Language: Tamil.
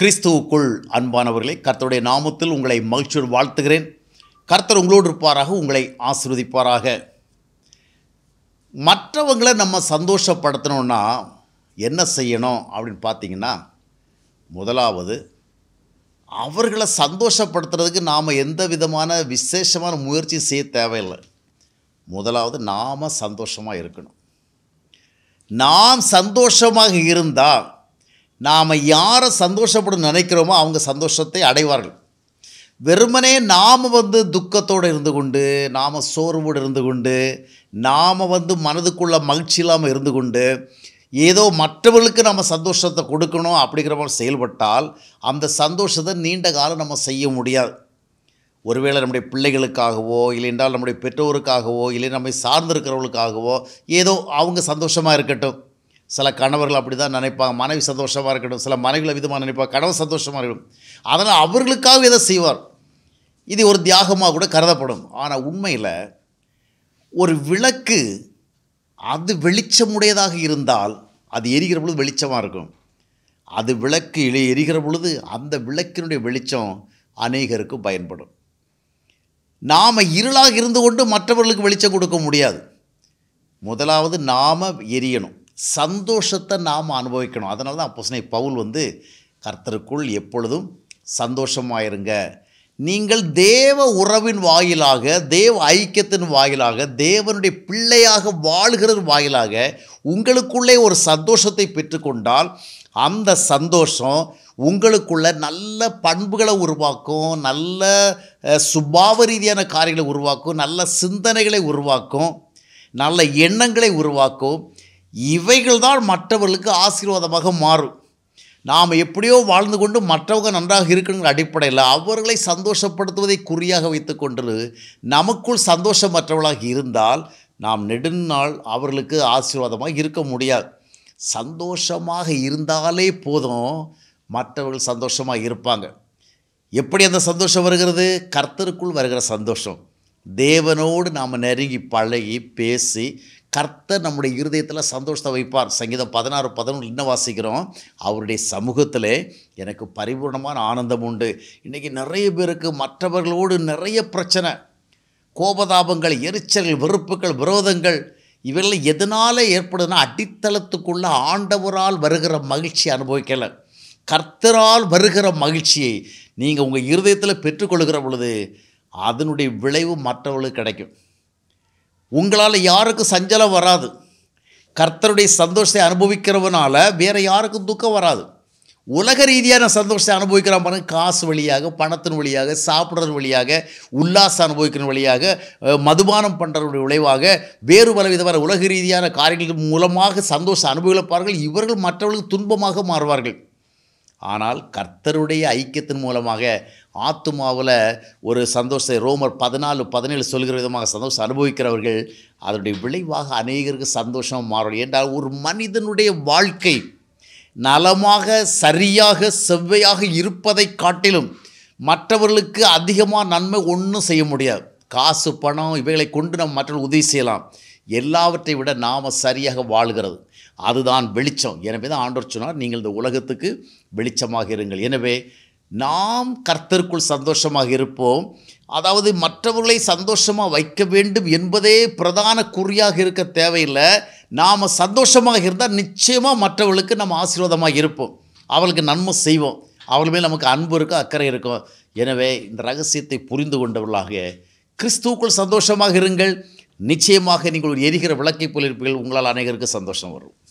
கிறிஸ்துவுக்குள் அன்பானவர்களே கர்த்தருடைய நாமத்தில் உங்களை மகிழ்ச்சியோடு வாழ்த்துகிறேன் கர்த்தர் உங்களோடு இருப்பாராக உங்களை ஆசிர்வதிப்பாராக மற்றவங்களை நம்ம சந்தோஷப்படுத்தணும்னா என்ன செய்யணும் அப்படின்னு பார்த்தீங்கன்னா முதலாவது அவர்களை சந்தோஷப்படுத்துறதுக்கு நாம் எந்த விதமான விசேஷமான முயற்சி செய்ய தேவையில்லை முதலாவது நாம் சந்தோஷமாக இருக்கணும் நாம் சந்தோஷமாக இருந்தால் நாம் யாரை சந்தோஷப்படும் நினைக்கிறோமோ அவங்க சந்தோஷத்தை அடைவார்கள் வெறுமனே நாம் வந்து துக்கத்தோடு இருந்து கொண்டு நாம் சோர்வோடு இருந்து கொண்டு நாம் வந்து மனதுக்குள்ளே மகிழ்ச்சி இல்லாமல் இருந்து கொண்டு ஏதோ மற்றவர்களுக்கு நம்ம சந்தோஷத்தை கொடுக்கணும் அப்படிங்கிற மாதிரி செயல்பட்டால் அந்த சந்தோஷத்தை நீண்ட காலம் நம்ம செய்ய முடியாது ஒருவேளை நம்முடைய பிள்ளைகளுக்காகவோ இல்லை என்றால் நம்முடைய பெற்றோருக்காகவோ இல்லை நம்மை சார்ந்திருக்கிறவர்களுக்காகவோ ஏதோ அவங்க சந்தோஷமாக இருக்கட்டும் சில கணவர்கள் அப்படி தான் நினைப்பாங்க மனைவி சந்தோஷமாக இருக்கட்டும் சில மனைவிகளை விதமாக நினைப்பாங்க கணவர் சந்தோஷமாக இருக்கட்டும் அதனால் அவர்களுக்காக இதை செய்வார் இது ஒரு தியாகமாக கூட கருதப்படும் ஆனால் உண்மையில் ஒரு விளக்கு அது வெளிச்சமுடையதாக இருந்தால் அது எரிகிற பொழுது வெளிச்சமாக இருக்கும் அது விளக்கு இலை எரிகிற பொழுது அந்த விளக்கினுடைய வெளிச்சம் அநேகருக்கு பயன்படும் நாம் இருளாக இருந்து கொண்டு மற்றவர்களுக்கு வெளிச்சம் கொடுக்க முடியாது முதலாவது நாம் எரியணும் சந்தோஷத்தை நாம் அனுபவிக்கணும் அதனால தான் அப்போசனை பவுல் வந்து கர்த்தருக்குள் எப்பொழுதும் சந்தோஷமாயிருங்க நீங்கள் தேவ உறவின் வாயிலாக தேவ ஐக்கியத்தின் வாயிலாக தேவனுடைய பிள்ளையாக வாழ்கிறது வாயிலாக உங்களுக்குள்ளே ஒரு சந்தோஷத்தை பெற்றுக்கொண்டால் அந்த சந்தோஷம் உங்களுக்குள்ள நல்ல பண்புகளை உருவாக்கும் நல்ல சுபாவ ரீதியான காரியங்களை உருவாக்கும் நல்ல சிந்தனைகளை உருவாக்கும் நல்ல எண்ணங்களை உருவாக்கும் இவைகள்தான் மற்றவர்களுக்கு ஆசீர்வாதமாக மாறும் நாம் எப்படியோ வாழ்ந்து கொண்டு மற்றவங்க நன்றாக இருக்கணுங்கிற அடிப்படையில் அவர்களை சந்தோஷப்படுத்துவதை குறியாக வைத்து கொண்டு நமக்குள் சந்தோஷமற்றவர்களாக இருந்தால் நாம் நெடுநாள் அவர்களுக்கு ஆசீர்வாதமாக இருக்க முடியாது சந்தோஷமாக இருந்தாலே போதும் மற்றவர்கள் சந்தோஷமாக இருப்பாங்க எப்படி அந்த சந்தோஷம் வருகிறது கர்த்தருக்குள் வருகிற சந்தோஷம் தேவனோடு நாம் நெருங்கி பழகி பேசி கர்த்த நம்முடைய இருதயத்தில் சந்தோஷத்தை வைப்பார் சங்கீதம் பதினாறு பதினொன்று இன்னும் வாசிக்கிறோம் அவருடைய சமூகத்தில் எனக்கு பரிபூர்ணமான ஆனந்தம் உண்டு இன்றைக்கி நிறைய பேருக்கு மற்றவர்களோடு நிறைய பிரச்சனை கோபதாபங்கள் எரிச்சல்கள் வெறுப்புகள் விரோதங்கள் இவர்கள் எதனால் ஏற்படுதுன்னா அடித்தளத்துக்குள்ள ஆண்டவரால் வருகிற மகிழ்ச்சி அனுபவிக்கலை கர்த்தரால் வருகிற மகிழ்ச்சியை நீங்கள் உங்கள் இருதயத்தில் பெற்றுக்கொள்கிற பொழுது அதனுடைய விளைவு மற்றவர்களுக்கு கிடைக்கும் உங்களால் யாருக்கும் சஞ்சலம் வராது கர்த்தருடைய சந்தோஷத்தை அனுபவிக்கிறவனால் வேறு யாருக்கும் துக்கம் வராது உலக ரீதியாக நான் சந்தோஷத்தை அனுபவிக்கிறான் பாருங்க காசு வழியாக பணத்தின் வழியாக சாப்பிட்றது வழியாக உல்லாசம் அனுபவிக்கிற வழியாக மதுபானம் பண்ணுறவருடைய விளைவாக வேறு பல விதமான உலக ரீதியான காரியங்கள் மூலமாக சந்தோஷம் அனுபவிப்பார்கள் இவர்கள் மற்றவர்களுக்கு துன்பமாக மாறுவார்கள் ஆனால் கர்த்தருடைய ஐக்கியத்தின் மூலமாக ஆத்துமாவில் ஒரு சந்தோஷத்தை ரோமர் பதினாலு பதினேழு சொல்கிற விதமாக சந்தோஷம் அனுபவிக்கிறவர்கள் அதனுடைய விளைவாக அநேகருக்கு சந்தோஷம் மாறும் என்றால் ஒரு மனிதனுடைய வாழ்க்கை நலமாக சரியாக செவ்வையாக இருப்பதை காட்டிலும் மற்றவர்களுக்கு அதிகமாக நன்மை ஒன்றும் செய்ய முடியாது காசு பணம் இவைகளை கொண்டு நம்ம மற்றவர்கள் உதவி செய்யலாம் எல்லாவற்றை விட நாம் சரியாக வாழ்கிறது அதுதான் வெளிச்சம் எனவே தான் ஆண்டோர் சொன்னால் நீங்கள் இந்த உலகத்துக்கு வெளிச்சமாக இருங்கள் எனவே நாம் கர்த்தருக்குள் சந்தோஷமாக இருப்போம் அதாவது மற்றவர்களை சந்தோஷமாக வைக்க வேண்டும் என்பதே பிரதான குறியாக இருக்க தேவையில்லை நாம் சந்தோஷமாக இருந்தால் நிச்சயமாக மற்றவர்களுக்கு நம்ம ஆசீர்வாதமாக இருப்போம் அவளுக்கு நன்மை செய்வோம் அவள் மேல் நமக்கு அன்பு இருக்கும் அக்கறை இருக்கும் எனவே இந்த ரகசியத்தை புரிந்து கொண்டவர்களாக கிறிஸ்துவுக்குள் சந்தோஷமாக இருங்கள் நிச்சயமாக நீங்கள் ஒரு எரிகிற விளக்கை போல் இருப்பீர்கள் உங்களால் அநேகருக்கு சந்தோஷம் வரும்